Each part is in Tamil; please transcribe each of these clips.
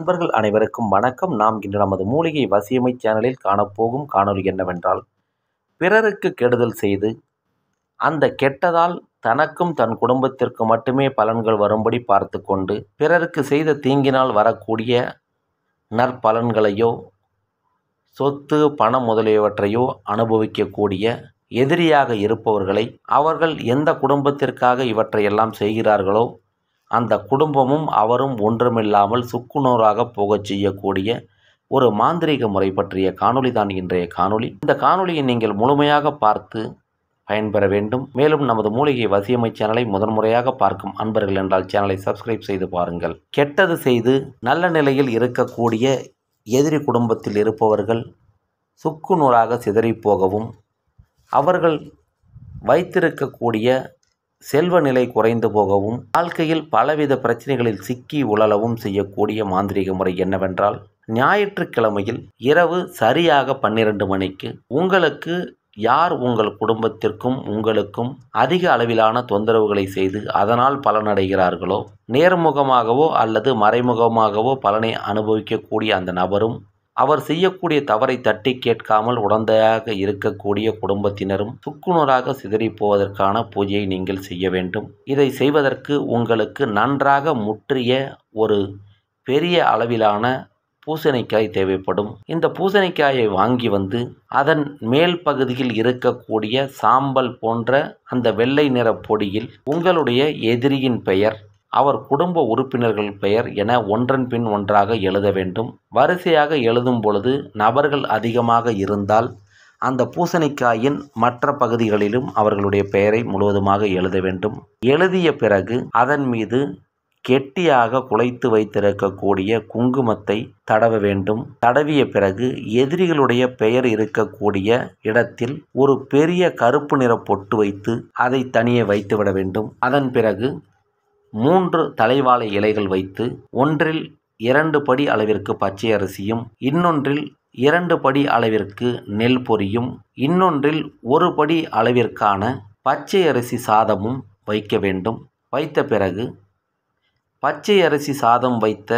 நண்பர்கள் அனைவருக்கும் வணக்கம் நாம் இன்று நமது மூலிகை வசியமை சேனலில் காணப்போகும் காணொலி என்னவென்றால் பிறருக்கு கெடுதல் செய்து அந்த கெட்டதால் தனக்கும் தன் குடும்பத்திற்கு மட்டுமே பலன்கள் வரும்படி பார்த்து கொண்டு பிறருக்கு செய்த தீங்கினால் வரக்கூடிய நற்பலன்களையோ சொத்து பணம் முதலியவற்றையோ அனுபவிக்கக்கூடிய எதிரியாக இருப்பவர்களை அவர்கள் எந்த குடும்பத்திற்காக இவற்றையெல்லாம் செய்கிறார்களோ அந்த குடும்பமும் அவரும் ஒன்றுமில்லாமல் சுக்குநூறாக போகச் செய்யக்கூடிய ஒரு மாந்திரீக முறை பற்றிய காணொளி தான் இன்றைய காணொளி இந்த காணொளியை நீங்கள் முழுமையாக பார்த்து பயன்பெற வேண்டும் மேலும் நமது மூலிகை வசியமை சேனலை முதன்முறையாக பார்க்கும் அன்பர்கள் என்றால் சேனலை சப்ஸ்கிரைப் செய்து பாருங்கள் கெட்டது செய்து நல்ல நிலையில் இருக்கக்கூடிய எதிரி குடும்பத்தில் இருப்பவர்கள் சுக்குநூறாக சிதறி போகவும் அவர்கள் வைத்திருக்கக்கூடிய செல்வ நிலை குறைந்து போகவும் வாழ்க்கையில் பலவித பிரச்சனைகளில் சிக்கி உழலவும் செய்யக்கூடிய மாந்திரிக முறை என்னவென்றால் ஞாயிற்றுக்கிழமையில் இரவு சரியாக பன்னிரண்டு மணிக்கு உங்களுக்கு யார் உங்கள் குடும்பத்திற்கும் உங்களுக்கும் அதிக அளவிலான தொந்தரவுகளை செய்து அதனால் பலனடைகிறார்களோ நேர்முகமாகவோ அல்லது மறைமுகமாகவோ பலனை அனுபவிக்கக்கூடிய அந்த நபரும் அவர் செய்யக்கூடிய தவறை தட்டி கேட்காமல் உடந்தையாக இருக்கக்கூடிய குடும்பத்தினரும் சுக்குநூறாக சிதறிப்போவதற்கான பூஜையை நீங்கள் செய்ய வேண்டும் இதை செய்வதற்கு உங்களுக்கு நன்றாக முற்றிய ஒரு பெரிய அளவிலான பூசணிக்காய் தேவைப்படும் இந்த பூசணிக்காயை வாங்கி வந்து அதன் மேல் பகுதியில் இருக்கக்கூடிய சாம்பல் போன்ற அந்த வெள்ளை நிற பொடியில் உங்களுடைய எதிரியின் பெயர் அவர் குடும்ப உறுப்பினர்கள் பெயர் என ஒன்றன் பின் ஒன்றாக எழுத வேண்டும் வரிசையாக எழுதும் பொழுது நபர்கள் அதிகமாக இருந்தால் அந்த பூசணிக்காயின் மற்ற பகுதிகளிலும் அவர்களுடைய பெயரை முழுவதுமாக எழுத வேண்டும் எழுதிய பிறகு அதன் மீது கெட்டியாக குலைத்து வைத்திருக்கக்கூடிய குங்குமத்தை தடவ வேண்டும் தடவிய பிறகு எதிரிகளுடைய பெயர் இருக்கக்கூடிய இடத்தில் ஒரு பெரிய கருப்பு நிற பொட்டு வைத்து அதை தனியே வைத்துவிட வேண்டும் அதன் பிறகு மூன்று தலைவாழை இலைகள் வைத்து ஒன்றில் இரண்டு படி அளவிற்கு பச்சை அரிசியும் இன்னொன்றில் இரண்டு படி அளவிற்கு நெல் பொரியும் இன்னொன்றில் ஒரு படி அளவிற்கான பச்சை அரிசி சாதமும் வைக்க வேண்டும் வைத்த பிறகு பச்சை அரிசி சாதம் வைத்த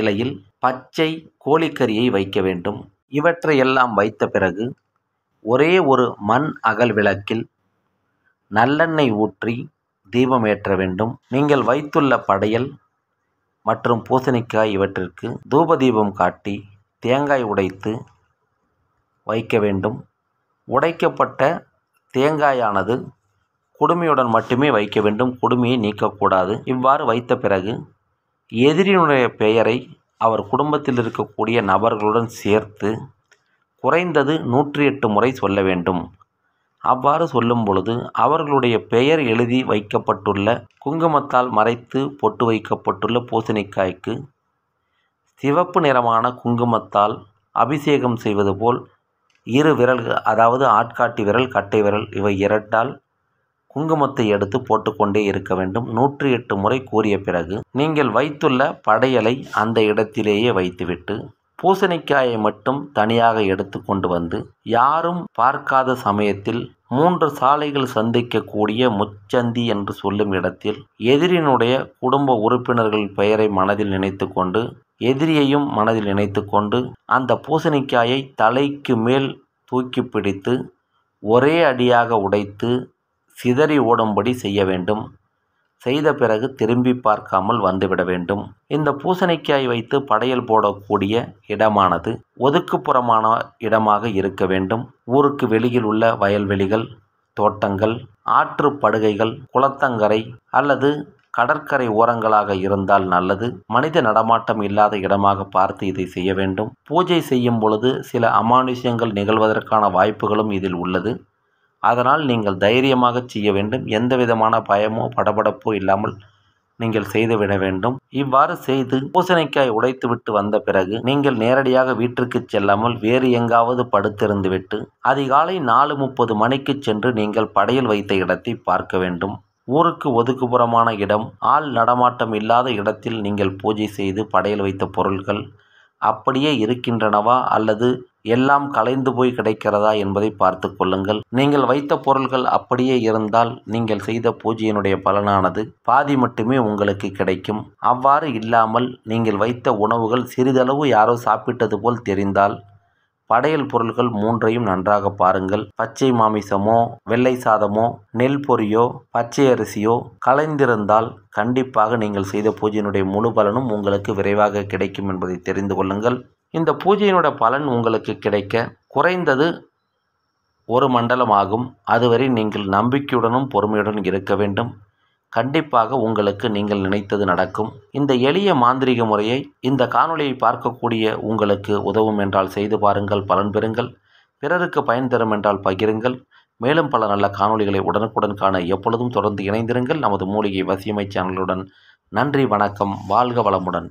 இலையில் பச்சை கோழிக்கறியை வைக்க வேண்டும் இவற்றை எல்லாம் வைத்த பிறகு ஒரே ஒரு மண் அகல் விளக்கில் நல்லெண்ணெய் ஊற்றி தீபம் ஏற்ற வேண்டும் நீங்கள் வைத்துள்ள படையல் மற்றும் பூசணிக்காய் இவற்றிற்கு தூப தீபம் காட்டி தேங்காய் உடைத்து வைக்க வேண்டும் உடைக்கப்பட்ட தேங்காயானது குடுமையுடன் மட்டுமே வைக்க வேண்டும் குடுமையை நீக்கக்கூடாது இவ்வாறு வைத்த பிறகு எதிரினுடைய பெயரை அவர் குடும்பத்தில் இருக்கக்கூடிய நபர்களுடன் சேர்த்து குறைந்தது நூற்றி எட்டு முறை சொல்ல வேண்டும் அவ்வாறு சொல்லும் பொழுது அவர்களுடைய பெயர் எழுதி வைக்கப்பட்டுள்ள குங்குமத்தால் மறைத்து பொட்டு வைக்கப்பட்டுள்ள பூசணிக்காய்க்கு சிவப்பு நிறமான குங்குமத்தால் அபிஷேகம் செய்வது போல் இரு விரல்கள் அதாவது ஆட்காட்டி விரல் கட்டை விரல் இவை இரட்டால் குங்குமத்தை எடுத்து போட்டுக்கொண்டே இருக்க வேண்டும் நூற்றி எட்டு முறை கூறிய பிறகு நீங்கள் வைத்துள்ள படையலை அந்த இடத்திலேயே வைத்துவிட்டு பூசணிக்காயை மட்டும் தனியாக எடுத்து கொண்டு வந்து யாரும் பார்க்காத சமயத்தில் மூன்று சாலைகள் சந்திக்கக்கூடிய முச்சந்தி என்று சொல்லும் இடத்தில் எதிரினுடைய குடும்ப உறுப்பினர்கள் பெயரை மனதில் நினைத்து கொண்டு எதிரியையும் மனதில் நினைத்து கொண்டு அந்த பூசணிக்காயை தலைக்கு மேல் தூக்கி பிடித்து ஒரே அடியாக உடைத்து சிதறி ஓடும்படி செய்ய வேண்டும் செய்த பிறகு திரும்பி பார்க்காமல் வந்துவிட வேண்டும் இந்த பூசணிக்காய் வைத்து படையல் போடக்கூடிய இடமானது ஒதுக்குப்புறமான இடமாக இருக்க வேண்டும் ஊருக்கு வெளியில் உள்ள வயல்வெளிகள் தோட்டங்கள் ஆற்று படுகைகள் குளத்தங்கரை அல்லது கடற்கரை ஓரங்களாக இருந்தால் நல்லது மனித நடமாட்டம் இல்லாத இடமாக பார்த்து இதை செய்ய வேண்டும் பூஜை செய்யும் பொழுது சில அமானுஷ்யங்கள் நிகழ்வதற்கான வாய்ப்புகளும் இதில் உள்ளது அதனால் நீங்கள் தைரியமாக செய்ய வேண்டும் எந்த விதமான பயமோ படபடப்போ இல்லாமல் நீங்கள் செய்துவிட வேண்டும் இவ்வாறு செய்து பூசணிக்காய் உடைத்துவிட்டு வந்த பிறகு நீங்கள் நேரடியாக வீட்டிற்கு செல்லாமல் வேறு எங்காவது படுத்திருந்துவிட்டு அதிகாலை நாலு முப்பது மணிக்கு சென்று நீங்கள் படையில் வைத்த இடத்தை பார்க்க வேண்டும் ஊருக்கு ஒதுக்குப்புறமான இடம் ஆள் நடமாட்டம் இல்லாத இடத்தில் நீங்கள் பூஜை செய்து படையில் வைத்த பொருள்கள் அப்படியே இருக்கின்றனவா அல்லது எல்லாம் கலைந்து போய் கிடைக்கிறதா என்பதை பார்த்து கொள்ளுங்கள் நீங்கள் வைத்த பொருள்கள் அப்படியே இருந்தால் நீங்கள் செய்த பூஜையினுடைய பலனானது பாதி மட்டுமே உங்களுக்கு கிடைக்கும் அவ்வாறு இல்லாமல் நீங்கள் வைத்த உணவுகள் சிறிதளவு யாரோ சாப்பிட்டது போல் தெரிந்தால் படையல் பொருள்கள் மூன்றையும் நன்றாக பாருங்கள் பச்சை மாமிசமோ வெள்ளை சாதமோ நெல் பொரியோ பச்சை அரிசியோ கலைந்திருந்தால் கண்டிப்பாக நீங்கள் செய்த பூஜையினுடைய முழு பலனும் உங்களுக்கு விரைவாக கிடைக்கும் என்பதை தெரிந்து கொள்ளுங்கள் இந்த பூஜையினோட பலன் உங்களுக்கு கிடைக்க குறைந்தது ஒரு மண்டலம் ஆகும் அதுவரை நீங்கள் நம்பிக்கையுடனும் பொறுமையுடன் இருக்க வேண்டும் கண்டிப்பாக உங்களுக்கு நீங்கள் நினைத்தது நடக்கும் இந்த எளிய மாந்திரிக முறையை இந்த காணொளியை பார்க்கக்கூடிய உங்களுக்கு உதவும் என்றால் செய்து பாருங்கள் பலன் பெறுங்கள் பிறருக்கு பயன் தரும் என்றால் பகிருங்கள் மேலும் பல நல்ல காணொளிகளை உடனுக்குடன் காண எப்பொழுதும் தொடர்ந்து இணைந்திருங்கள் நமது மூலிகை வசியமை சேனலுடன் நன்றி வணக்கம் வாழ்க வளமுடன்